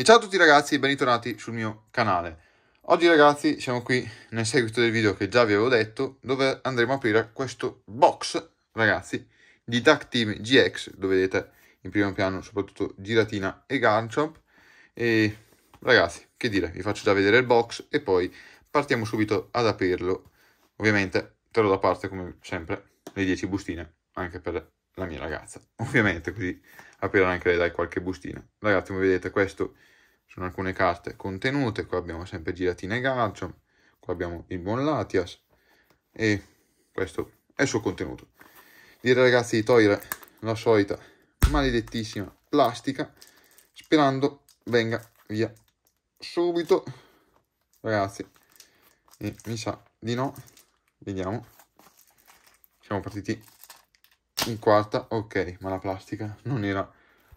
E ciao a tutti ragazzi e bentornati sul mio canale. Oggi ragazzi siamo qui nel seguito del video che già vi avevo detto dove andremo a aprire questo box ragazzi di Duck Team GX dove vedete in primo piano soprattutto Giratina e Garchomp e ragazzi che dire vi faccio già vedere il box e poi partiamo subito ad aprirlo ovviamente terrò da parte come sempre le 10 bustine anche per la mia ragazza ovviamente così aprirà anche lei dai qualche bustina. Ragazzi, come vedete, queste sono alcune carte contenute. Qua abbiamo sempre Giratine Galcio, qua abbiamo il buon Latias e questo è il suo contenuto. Direi, ragazzi di togliere la solita maledettissima plastica, sperando venga via subito. Ragazzi, e mi sa di no, vediamo. Siamo partiti in quarta, ok, ma la plastica non era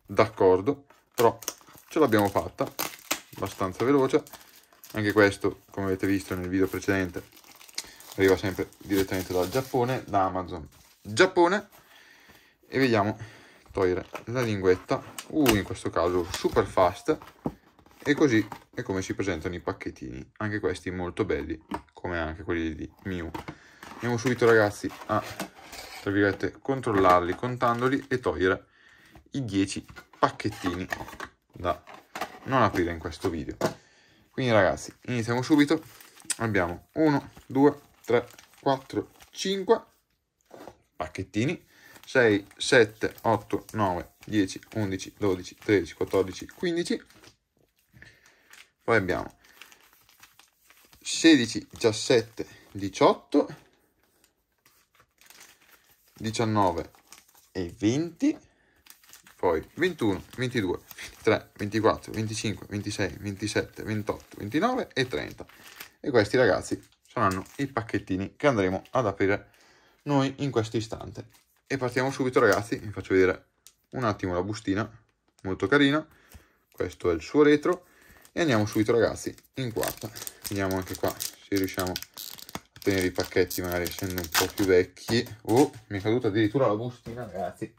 d'accordo, però ce l'abbiamo fatta, abbastanza veloce, anche questo come avete visto nel video precedente arriva sempre direttamente dal Giappone, da Amazon Giappone e vediamo togliere la linguetta, uh, in questo caso super fast e così è come si presentano i pacchettini, anche questi molto belli come anche quelli di Miu. Andiamo subito ragazzi a tra virgolette, controllarli contandoli e togliere i 10 pacchettini da non aprire in questo video. Quindi ragazzi, iniziamo subito. Abbiamo 1, 2, 3, 4, 5 pacchettini. 6, 7, 8, 9, 10, 11, 12, 13, 14, 15. Poi abbiamo 16, 17, 18, 19 e 20, poi 21, 22, 23, 24, 25, 26, 27, 28, 29 e 30. E questi ragazzi saranno i pacchettini che andremo ad aprire noi in questo istante. E partiamo subito ragazzi, vi faccio vedere un attimo la bustina, molto carina. Questo è il suo retro e andiamo subito ragazzi in quarta. Vediamo anche qua se riusciamo a tenere i pacchetti magari essendo un po' più vecchi. Oh, mi è caduta addirittura la bustina, ragazzi.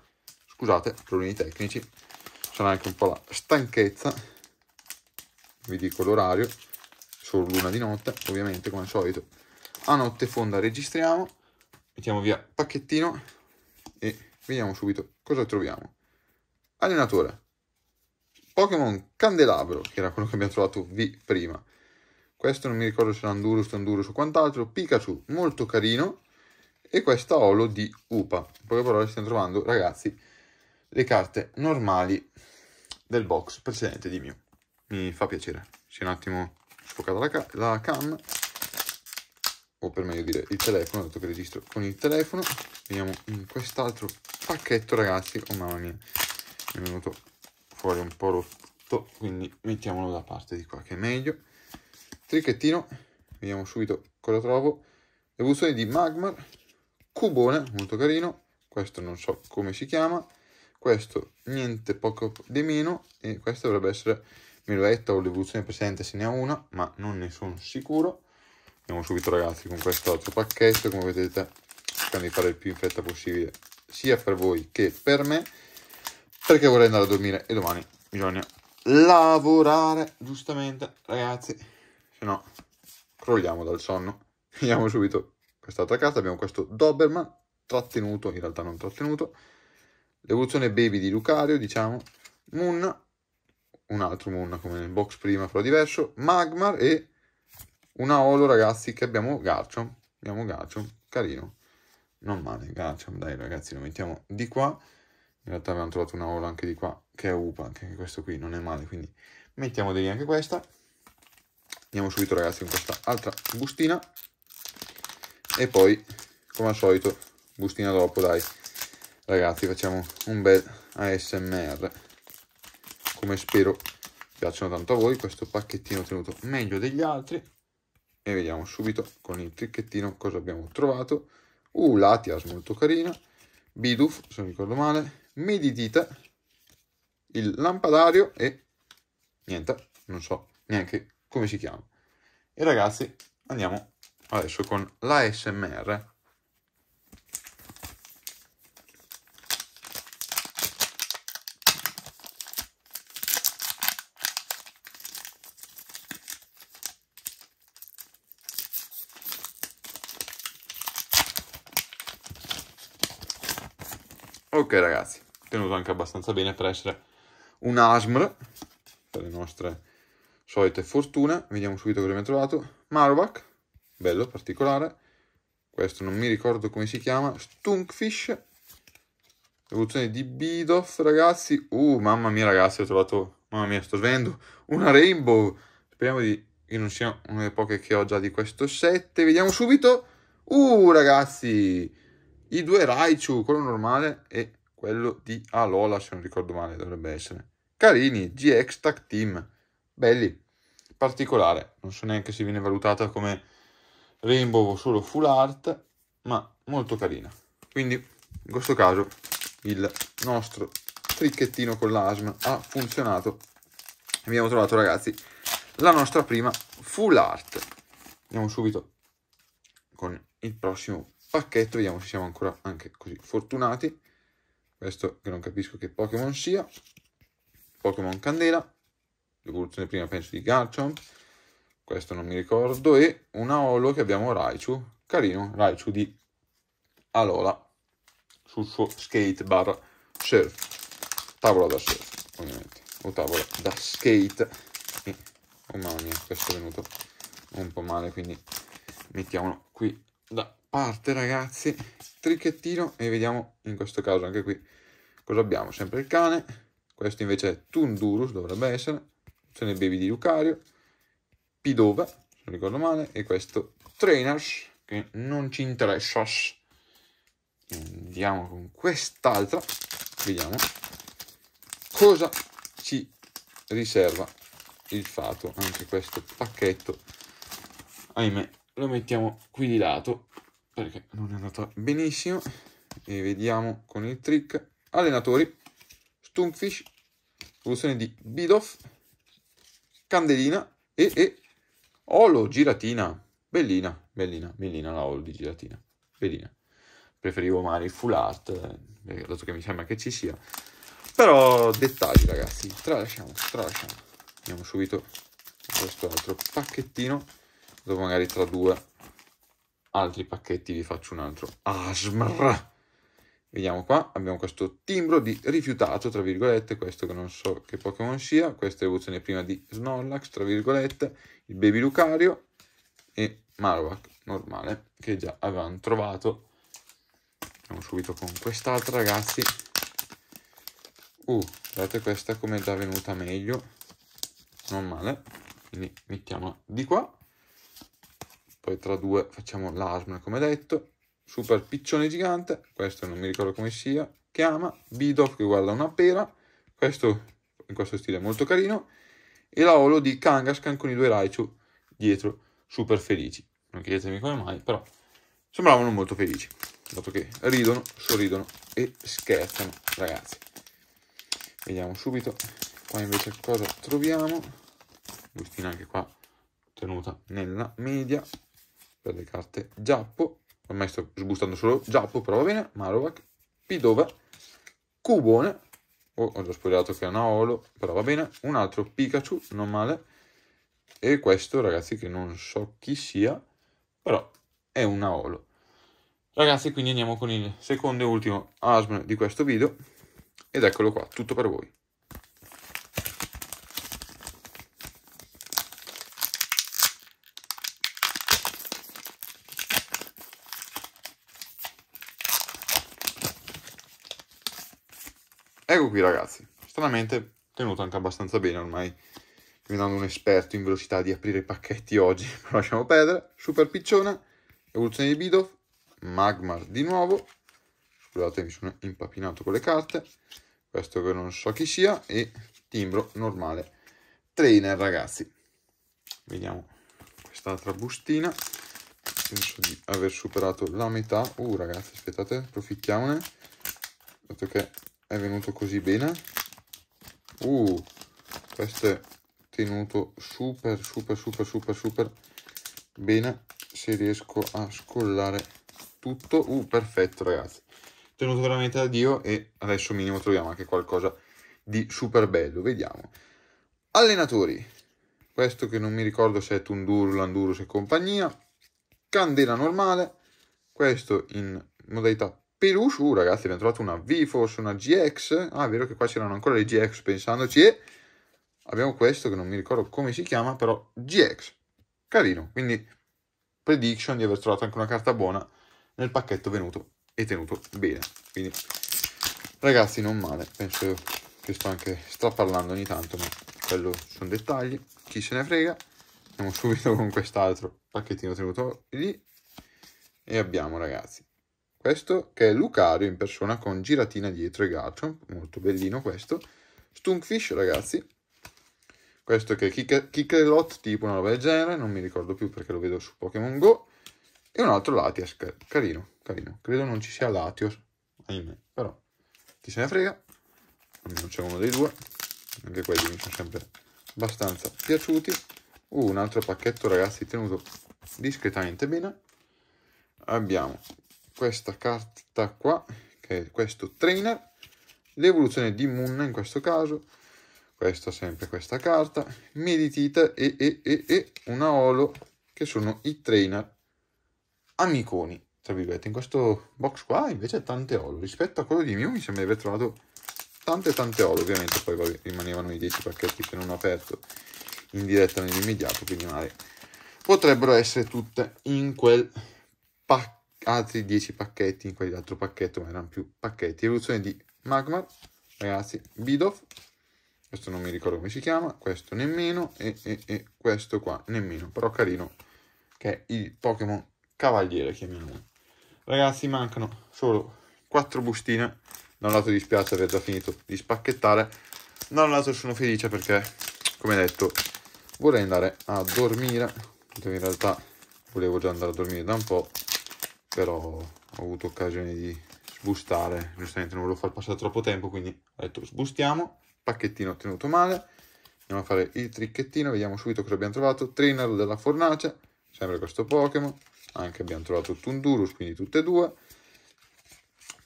Scusate, problemi tecnici. Sarà anche un po' la stanchezza. Vi dico l'orario. Solo l'una di notte, ovviamente, come al solito. A notte fonda registriamo. Mettiamo via pacchettino e vediamo subito cosa troviamo. Allenatore. Pokémon Candelabro, che era quello che abbiamo trovato vi prima questo non mi ricordo se era Andurus, Andurus o quant'altro, Pikachu molto carino e questa Olo di Upa. In poche parole stiamo trovando, ragazzi, le carte normali del box precedente di Mew. Mi fa piacere. Si è un attimo sfocata la, ca la cam, o per meglio dire il telefono, dato che registro con il telefono. Vediamo in quest'altro pacchetto, ragazzi. Oh mamma mia, mi è venuto fuori un po' rotto, quindi mettiamolo da parte di qua che è meglio trichettino, vediamo subito cosa trovo, evoluzione di Magmar, cubone, molto carino, questo non so come si chiama, questo niente poco di meno e questa dovrebbe essere Meloetta o l'evoluzione precedente se ne ha una, ma non ne sono sicuro. Andiamo subito ragazzi con questo altro pacchetto, come vedete cercando di fare il più in fretta possibile sia per voi che per me, perché vorrei andare a dormire e domani bisogna lavorare giustamente ragazzi se no crolliamo dal sonno. Vediamo subito quest'altra carta, abbiamo questo Doberman, trattenuto, in realtà non trattenuto, l'evoluzione baby di Lucario, diciamo, Moon, un altro Moon come nel box prima, però diverso, Magmar e una Olo, ragazzi, che abbiamo Garchomp, abbiamo Garchomp, carino, non male, Garchomp, dai ragazzi, lo mettiamo di qua, in realtà abbiamo trovato una Olo anche di qua, che è Upa, anche questo qui non è male, quindi mettiamo di lì anche questa, andiamo subito ragazzi con questa altra bustina e poi come al solito bustina dopo dai ragazzi facciamo un bel ASMR come spero piacciono tanto a voi questo pacchettino tenuto meglio degli altri e vediamo subito con il tricchettino cosa abbiamo trovato uh Latias molto carina Biduf se non ricordo male Meditita il lampadario e niente non so neanche come si chiama. E ragazzi, andiamo adesso con l'ASMR. Ok ragazzi, tenuto anche abbastanza bene per essere un ASMR per le nostre solita fortuna, vediamo subito cosa abbiamo trovato, Marowak, bello, particolare, questo non mi ricordo come si chiama, Stunkfish, evoluzione di Bidoff, ragazzi, uh, mamma mia ragazzi, ho trovato, mamma mia, sto svendo, una Rainbow, speriamo di, che non sia una delle poche che ho già di questo set, vediamo subito, uh, ragazzi, i due Raichu, quello normale e quello di Alola, se non ricordo male, dovrebbe essere, carini, GX Tag Team, belli, particolare, non so neanche se viene valutata come rainbow o solo full art, ma molto carina. Quindi in questo caso il nostro tricchettino con l'asma ha funzionato. Abbiamo trovato ragazzi la nostra prima full art. Andiamo subito con il prossimo pacchetto, vediamo se siamo ancora anche così fortunati. Questo che non capisco che Pokémon sia. Pokémon Candela l'evoluzione prima penso di Garchomp, questo non mi ricordo, e una Olo che abbiamo Raichu, carino, Raichu di Alola, sul suo skate bar surf, tavola da surf, ovviamente, o tavola da skate, e, oh mamma mia, questo è venuto un po' male, quindi mettiamolo qui da parte ragazzi, tricchettino, e vediamo in questo caso anche qui cosa abbiamo, sempre il cane, questo invece è Tundurus, dovrebbe essere, sono i baby di Lucario, Pidova, se non ricordo male, e questo Trainers, che non ci interessa. Andiamo con quest'altra, vediamo cosa ci riserva il fato, anche questo pacchetto, ahimè, lo mettiamo qui di lato, perché non è andata benissimo, e vediamo con il trick, allenatori, Stunkfish, evoluzione di Bidoff, candelina e, e Olo, giratina, bellina, bellina, bellina la Olo di giratina, bellina. Preferivo magari il full art, eh, dato che mi sembra che ci sia. Però dettagli ragazzi, tralasciamo, tralasciamo. Andiamo subito questo altro pacchettino, dopo magari tra due altri pacchetti vi faccio un altro ASMR. Vediamo qua, abbiamo questo timbro di rifiutato, tra virgolette, questo che non so che Pokémon sia, questa è l'evoluzione prima di Snorlax, tra virgolette, il Baby Lucario e Marowak, normale, che già avevamo trovato. Andiamo subito con quest'altra, ragazzi. Uh, guardate questa come è già venuta meglio, non male, quindi mettiamola di qua. Poi tra due facciamo l'Asmr, come detto, super piccione gigante, questo non mi ricordo come sia, chiama, Bidoff che guarda una pera, questo in questo stile è molto carino, e la Olo di Kangaskhan con i due Raichu dietro, super felici. Non chiedetemi come mai, però sembravano molto felici, dato che ridono, sorridono e scherzano, ragazzi. Vediamo subito qua invece cosa troviamo. Bustina anche qua tenuta nella media per le carte giappo ormai sto sbustando solo Giappo, però va bene, Marovac, Pidova, Cubone, oh, ho già spoilerato che è una Olo, però va bene, un altro Pikachu, non male, e questo ragazzi che non so chi sia, però è un Naolo. Ragazzi, quindi andiamo con il secondo e ultimo ASM di questo video, ed eccolo qua, tutto per voi. Ecco qui ragazzi, stranamente tenuto anche abbastanza bene ormai, diventando un esperto in velocità di aprire i pacchetti oggi, lasciamo perdere, super piccione, evoluzione di Bidoff, Magmar di nuovo, scusate mi sono impapinato con le carte, questo che non so chi sia, e timbro normale, trainer ragazzi, vediamo quest'altra bustina, penso di aver superato la metà, uh ragazzi aspettate, approfittiamone, dato che è venuto così bene uh, questo è tenuto super super super super super bene se riesco a scollare tutto uh, perfetto ragazzi tenuto veramente da dio e adesso minimo troviamo anche qualcosa di super bello vediamo allenatori questo che non mi ricordo se è Tunduru, Landurus e compagnia candela normale questo in modalità Pelushu, ragazzi, abbiamo trovato una V-Force, una GX. Ah, è vero che qua c'erano ancora le GX pensandoci. E abbiamo questo che non mi ricordo come si chiama, però GX. Carino, quindi prediction di aver trovato anche una carta buona nel pacchetto venuto e tenuto bene. Quindi, ragazzi, non male. Penso che sto anche straparlando ogni tanto, ma quello sono dettagli. Chi se ne frega. Andiamo subito con quest'altro pacchettino tenuto lì. E abbiamo, ragazzi, questo che è Lucario in persona con giratina dietro e gaccio, molto bellino questo. Stunkfish ragazzi, questo che è Kikrelot, tipo una roba del genere, non mi ricordo più perché lo vedo su Pokémon Go. E un altro Latias, carino, carino. Credo non ci sia Latios, ahimè, però chi se ne frega. Almeno c'è uno dei due, anche quelli mi sono sempre abbastanza piaciuti. Uh, un altro pacchetto ragazzi tenuto discretamente bene. Abbiamo questa carta qua, che è questo trainer, l'evoluzione di Moon in questo caso, questa sempre questa carta, Meditita e, e, e, e una Olo, che sono i trainer amiconi, tra virgolette. In questo box qua invece tante Olo, rispetto a quello di Mew mi sembra di aver trovato tante tante Olo, ovviamente poi rimanevano i 10 pacchetti che non ho aperto in diretta nell'immediato, quindi male. Potrebbero essere tutte in quel pacchetto altri 10 pacchetti in quell'altro pacchetto, ma erano più pacchetti. Evoluzione di Magma, ragazzi, Bidoff, questo non mi ricordo come si chiama, questo nemmeno e, e, e questo qua nemmeno, però carino, che è il Pokémon Cavaliere, chiamiamolo. Ragazzi, mancano solo 4 bustine, da un lato dispiace aver già finito di spacchettare, da un lato sono felice perché, come detto, vorrei andare a dormire, in realtà volevo già andare a dormire da un po', però ho avuto occasione di sbustare, giustamente non volevo far passare troppo tempo, quindi ho detto sbustiamo, pacchettino ottenuto male, andiamo a fare il tricchettino, vediamo subito cosa abbiamo trovato, trainer della fornace, sempre questo Pokémon, anche abbiamo trovato Tundurus, quindi tutte e due,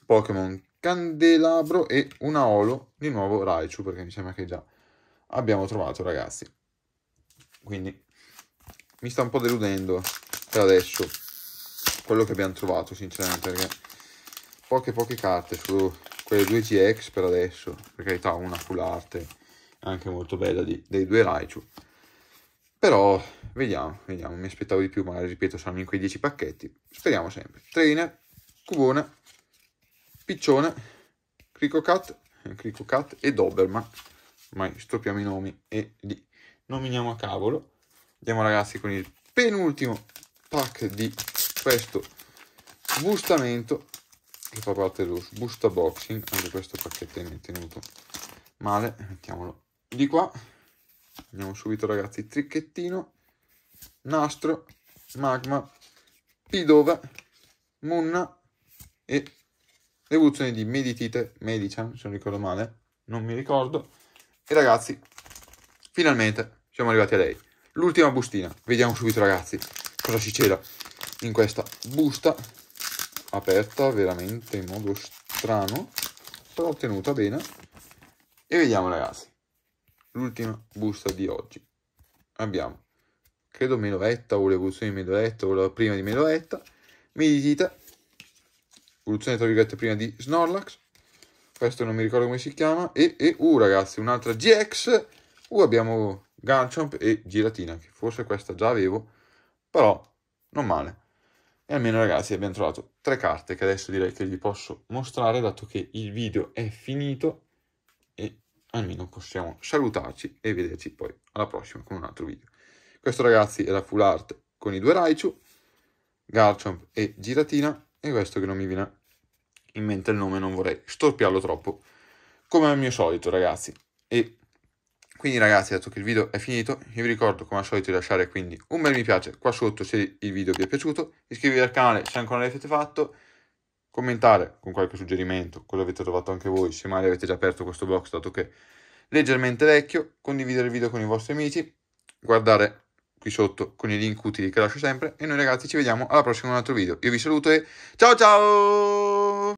Pokémon Candelabro e una Olo, di nuovo Raichu, perché mi sembra che già abbiamo trovato ragazzi, quindi mi sta un po' deludendo per adesso quello che abbiamo trovato sinceramente perché poche poche carte su quelle due GX per adesso per carità una full art anche molto bella di, dei due Raichu però vediamo vediamo mi aspettavo di più magari ripeto saranno in quei 10 pacchetti speriamo sempre Trainer Cubone Piccione Cricocat eh, Cricocat e Doberman ormai stoppiamo i nomi e li nominiamo a cavolo andiamo ragazzi con il penultimo pack di questo bustamento che fa parte dello busta boxing anche questo pacchettino è tenuto male mettiamolo di qua andiamo subito ragazzi tricchettino nastro magma pidova munna e l'evoluzione di meditite medician se non ricordo male non mi ricordo e ragazzi finalmente siamo arrivati a lei l'ultima bustina vediamo subito ragazzi cosa si cela in questa busta aperta veramente in modo strano però tenuta bene e vediamo ragazzi l'ultima busta di oggi abbiamo credo meloetta o l'evoluzione di meloetta o la prima di meloetta Meditita evoluzione tra virgolette prima di Snorlax questo non mi ricordo come si chiama e, e uh ragazzi un'altra GX uh abbiamo Garchomp e Giratina che forse questa già avevo però non male e almeno ragazzi abbiamo trovato tre carte che adesso direi che vi posso mostrare dato che il video è finito e almeno possiamo salutarci e vederci poi alla prossima con un altro video. Questo ragazzi era full art con i due Raichu, Garchomp e Giratina e questo che non mi viene in mente il nome non vorrei storpiarlo troppo come al mio solito ragazzi e quindi ragazzi, dato che il video è finito, io vi ricordo come al solito di lasciare quindi un bel mi piace qua sotto se il video vi è piaciuto, iscrivetevi al canale se ancora non l'avete fatto, commentare con qualche suggerimento cosa avete trovato anche voi, se mai avete già aperto questo box dato che è leggermente vecchio, condividere il video con i vostri amici, guardare qui sotto con i link utili che lascio sempre e noi ragazzi ci vediamo alla prossima in un altro video. Io vi saluto e ciao ciao!